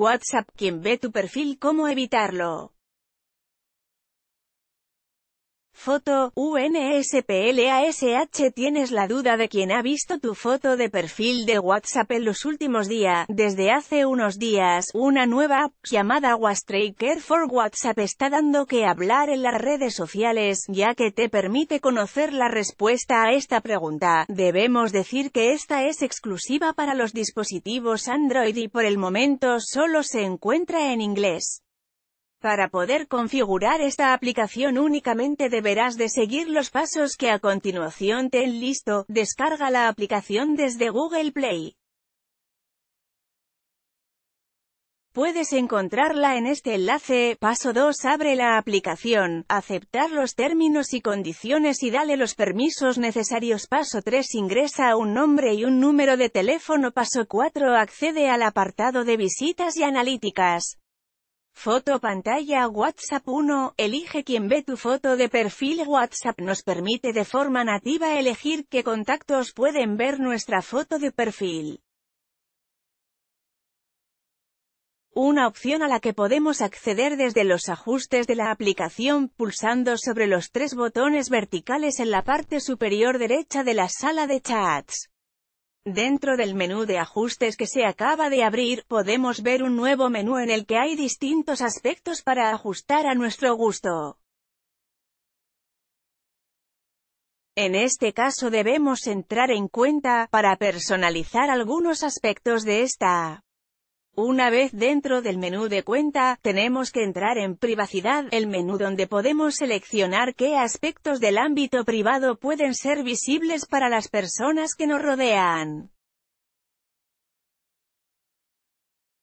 WhatsApp quien ve tu perfil cómo evitarlo. Foto, UNSPLASH Tienes la duda de quién ha visto tu foto de perfil de WhatsApp en los últimos días. Desde hace unos días, una nueva app llamada WhatsApp for WhatsApp está dando que hablar en las redes sociales, ya que te permite conocer la respuesta a esta pregunta. Debemos decir que esta es exclusiva para los dispositivos Android y por el momento solo se encuentra en inglés. Para poder configurar esta aplicación únicamente deberás de seguir los pasos que a continuación te listo, descarga la aplicación desde Google Play. Puedes encontrarla en este enlace, paso 2 abre la aplicación, aceptar los términos y condiciones y dale los permisos necesarios paso 3 ingresa un nombre y un número de teléfono paso 4 accede al apartado de visitas y analíticas. Foto pantalla WhatsApp 1, elige quien ve tu foto de perfil WhatsApp nos permite de forma nativa elegir qué contactos pueden ver nuestra foto de perfil. Una opción a la que podemos acceder desde los ajustes de la aplicación pulsando sobre los tres botones verticales en la parte superior derecha de la sala de chats. Dentro del menú de ajustes que se acaba de abrir, podemos ver un nuevo menú en el que hay distintos aspectos para ajustar a nuestro gusto. En este caso debemos entrar en cuenta, para personalizar algunos aspectos de esta una vez dentro del menú de cuenta, tenemos que entrar en privacidad, el menú donde podemos seleccionar qué aspectos del ámbito privado pueden ser visibles para las personas que nos rodean.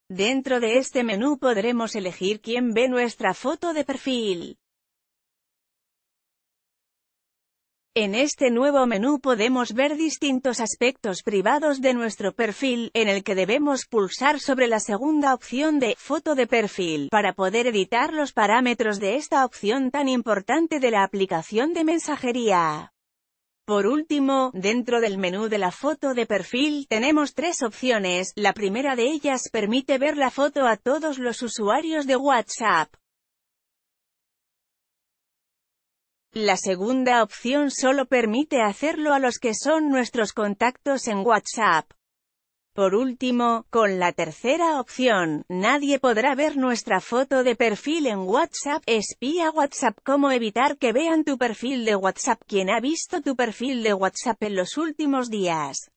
Dentro de este menú podremos elegir quién ve nuestra foto de perfil. En este nuevo menú podemos ver distintos aspectos privados de nuestro perfil, en el que debemos pulsar sobre la segunda opción de «Foto de perfil» para poder editar los parámetros de esta opción tan importante de la aplicación de mensajería. Por último, dentro del menú de la foto de perfil tenemos tres opciones, la primera de ellas permite ver la foto a todos los usuarios de WhatsApp. La segunda opción solo permite hacerlo a los que son nuestros contactos en WhatsApp. Por último, con la tercera opción, nadie podrá ver nuestra foto de perfil en WhatsApp. Espía WhatsApp cómo evitar que vean tu perfil de WhatsApp. Quien ha visto tu perfil de WhatsApp en los últimos días?